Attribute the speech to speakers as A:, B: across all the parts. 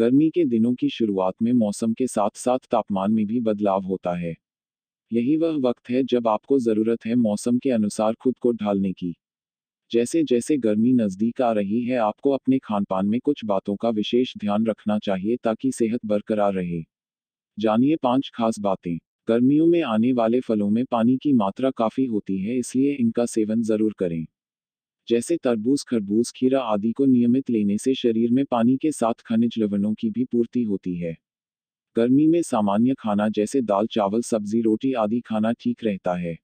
A: गर्मी के दिनों की शुरुआत में मौसम के साथ साथ तापमान में भी बदलाव होता है यही वह वक्त है जब आपको ज़रूरत है मौसम के अनुसार खुद को ढालने की जैसे जैसे गर्मी नज़दीक आ रही है आपको अपने खान पान में कुछ बातों का विशेष ध्यान रखना चाहिए ताकि सेहत बरकरार रहे जानिए पांच खास बातें गर्मियों में आने वाले फलों में पानी की मात्रा काफ़ी होती है इसलिए इनका सेवन ज़रूर करें जैसे तरबूज खरबूज खीरा आदि को नियमित लेने से शरीर में पानी के साथ खनिज लवणों की भी पूर्ति होती है गर्मी में सामान्य खाना जैसे दाल चावल सब्जी रोटी आदि खाना ठीक रहता है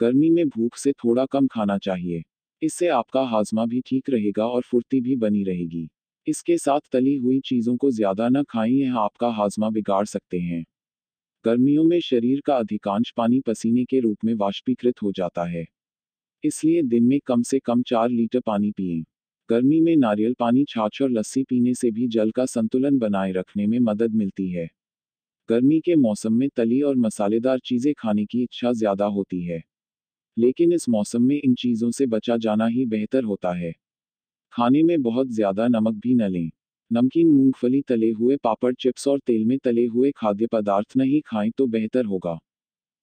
A: गर्मी में भूख से थोड़ा कम खाना चाहिए इससे आपका हाजमा भी ठीक रहेगा और फुर्ती भी बनी रहेगी इसके साथ तली हुई चीज़ों को ज़्यादा न खाएं यह आपका हाजमा बिगाड़ सकते हैं गर्मियों में शरीर का अधिकांश पानी पसीने के रूप में वाष्पीकृत हो जाता है इसलिए दिन में कम से कम चार लीटर पानी पिए गर्मी में नारियल पानी छाछ और लस्सी पीने से भी जल का संतुलन बनाए रखने में मदद मिलती है गर्मी के मौसम में तली और मसालेदार चीज़ें खाने की इच्छा ज़्यादा होती है लेकिन इस मौसम में इन चीज़ों से बचा जाना ही बेहतर होता है खाने में बहुत ज़्यादा नमक भी न लें नमकीन मूंगफली तले हुए पापड़ चिप्स और तेल में तले हुए खाद्य पदार्थ नहीं खाएं तो बेहतर होगा